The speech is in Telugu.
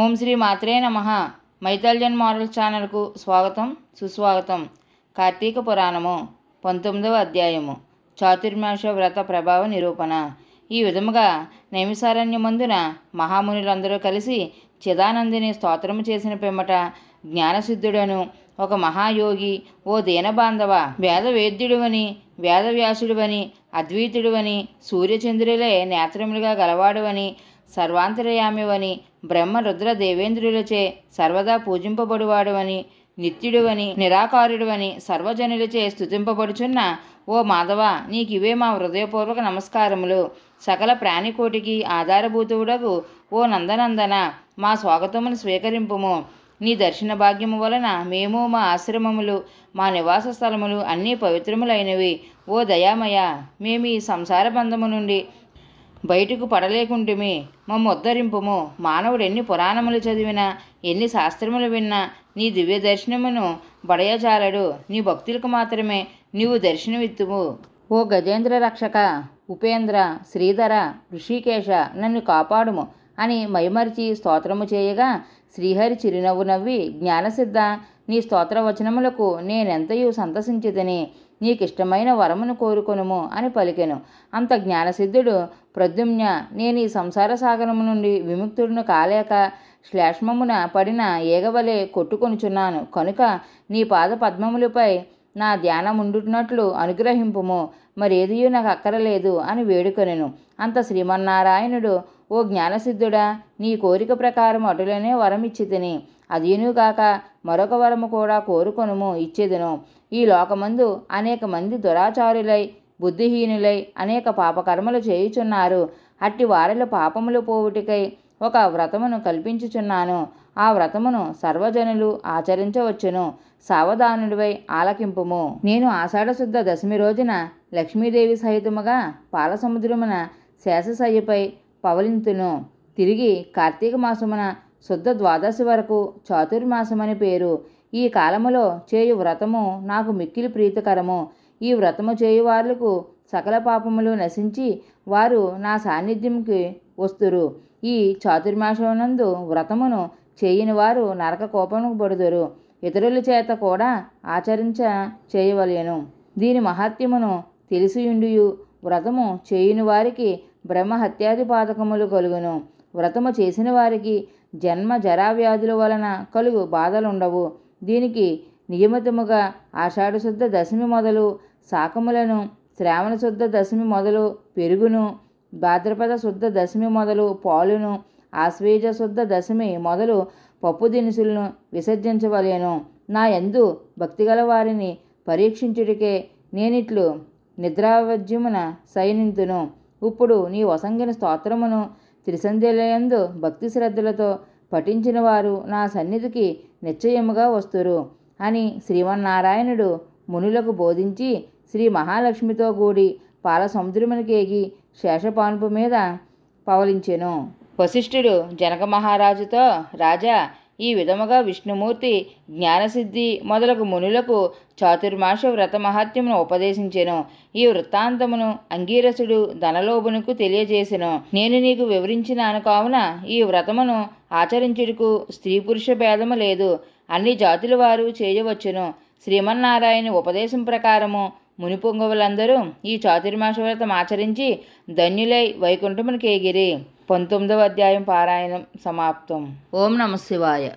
ఓం శ్రీ మాత్రే నమ మైథాలియన్ మారల్ ఛానల్కు స్వాగతం సుస్వాగతం కార్తీక పురాణము పంతొమ్మిదవ అధ్యాయము చాతుర్మాష వ్రత ప్రభావ నిరూపణ ఈ విధముగా మందున మహామునులందరూ కలిసి చిదానందిని స్తోత్రము చేసిన పిమ్మట జ్ఞానసిద్ధుడను ఒక మహాయోగి ఓ దీనబాంధవ అని అద్వైతుడు అని సూర్యచంద్రులే నేత్రములుగా గలవాడువని సర్వాంతర్యామివని బ్రహ్మ రుద్ర దేవేంద్రులచే సర్వదా పూజింపబడువాడువని నిత్యుడువని నిరాకారుడువని సర్వజనులచే స్థుతింపబడుచున్న ఓ మాధవ నీకివే మా హృదయపూర్వక నమస్కారములు సకల ప్రాణికోటికి ఆధారభూతువుడకు ఓ నందనందన మా స్వాగతమును స్వీకరింపుము నీ దర్శన భాగ్యము వలన మేము మా ఆశ్రమములు మా నివాస స్థలములు అన్నీ పవిత్రములైనవి ఓ దయామయ మేము ఈ సంసార బంధము నుండి బయటకు పడలేకుంటిమి ముద్దరింపుము మానవుడు ఎన్ని పురాణములు చదివినా ఎన్ని శాస్త్రములు విన్నా నీ దివ్య దర్శనమును బడయజాలడు నీ భక్తులకు మాత్రమే నీవు దర్శనమిత్తుము ఓ గజేంద్ర రక్షక ఉపేంద్ర శ్రీధర ఋషికేశ నన్ను కాపాడుము అని మైమరిచి స్తోత్రము చేయగా శ్రీహరి చిరునవ్వు నవ్వి జ్ఞానసిద్ధ నీ స్తోత్రవచనములకు నేనెంతయు సంతసించిదని నీకిష్టమైన వరమును కోరుకొనుము అని పలికెను అంత జ్ఞానసిద్ధుడు ప్రద్యుమ్న నేను ఈ సంసార సాగరము నుండి విముక్తుడును కాలేక శ్లేష్మమున పడిన ఏగవలే కొట్టుకొనుచున్నాను కనుక నీ పాద పద్మములపై నా ధ్యానముండునట్లు అనుగ్రహింపుము మరేదియూ నాకు అక్కరలేదు అని వేడుకొనెను అంత శ్రీమన్నారాయణుడు ఓ జ్ఞానసిద్ధుడా నీ కోరిక ప్రకారం అటులనే వరం ఇచ్చి తిని అదీను కాక మరొక వరము కూడా కోరుకొనుము ఇచ్చేదను ఈ లోకమందు అనేక మంది దురాచారులై బుద్ధిహీనులై అనేక పాపకర్మలు చేయుచున్నారు అట్టి వారిలో పాపములు పోవుటికై ఒక వ్రతమును కల్పించుచున్నాను ఆ వ్రతమును సర్వజనులు ఆచరించవచ్చును సావధానుడివై ఆలకింపుము నేను ఆషాఢశుద్ధ దశమి రోజున లక్ష్మీదేవి సహితముగా పాలసముద్రమున శేషశయ్యపై పవలింతును తిరిగి కార్తీక మాసమున శుద్ధ ద్వాదశి వరకు చాతుర్మాసమని పేరు ఈ కాలములో చేయు వ్రతము నాకు మిక్కిలి ప్రీతికరము ఈ వ్రతము చేయు వారులకు సకల పాపములు నశించి వారు నా సాన్నిధ్యంకి వస్తురు ఈ చాతుర్మాసమునందు వ్రతమును చేయని వారు నరక కోపముకు పడుదురు ఇతరుల చేత కూడా ఆచరించ చేయవలేను దీని మహత్యమును తెలిసియుండియు వ్రతము చేయుని వారికి బ్రహ్మ హత్యాది పాతకములు కలుగును వ్రతము చేసిన వారికి జన్మ జరావ్యాధుల వలన కలుగు బాధలుండవు దీనికి నియమితముగా ఆషాఢశుద్ధ దశమి మొదలు శాకములను శ్రావణ శుద్ధ దశమి మొదలు పెరుగును భాద్రపద శుద్ధ దశమి మొదలు పాలును ఆశ్వేజ శుద్ధ దశమి మొదలు పప్పు దినుసులను విసర్జించవలేను నా ఎందు భక్తిగల వారిని పరీక్షించుటికే నేనిట్లు నిద్రావజ్యమున శయనింతును ఇప్పుడు నీ వసంగిన స్తోత్రమును త్రిసంధ్యలయందు భక్తి శ్రద్ధలతో పఠించిన వారు నా సన్నిధికి నిశ్చయముగా వస్తురు అని శ్రీమన్నారాయణుడు మునులకు బోధించి శ్రీ మహాలక్ష్మితో కూడి పాల సముద్రమునికేగి శేషపానుపు మీద పవలించెను వశిష్ఠుడు జనక మహారాజుతో రాజా ఈ విధముగా విష్ణుమూర్తి జ్ఞానసిద్ధి మొదలగు మునులకు చాతుర్మాస వ్రత మహాత్మ్యమును ఉపదేశించెను ఈ వృత్తాంతమును అంగీరసుడు ధనలోభునకు తెలియజేసెను నేను నీకు వివరించినాను కావున ఈ వ్రతమును ఆచరించుటకు స్త్రీ పురుష భేదము లేదు అన్ని జాతుల వారు చేయవచ్చును శ్రీమన్నారాయణ ఉపదేశం ప్రకారము పొంగవులందరూ ఈ చాతుర్మాస వ్రతం ఆచరించి ధన్యులై వైకుంఠమునికేగిరి పంతొమ్మిదవ అధ్యాయం పారాయణం సమాప్తం ఓం నమ శివాయ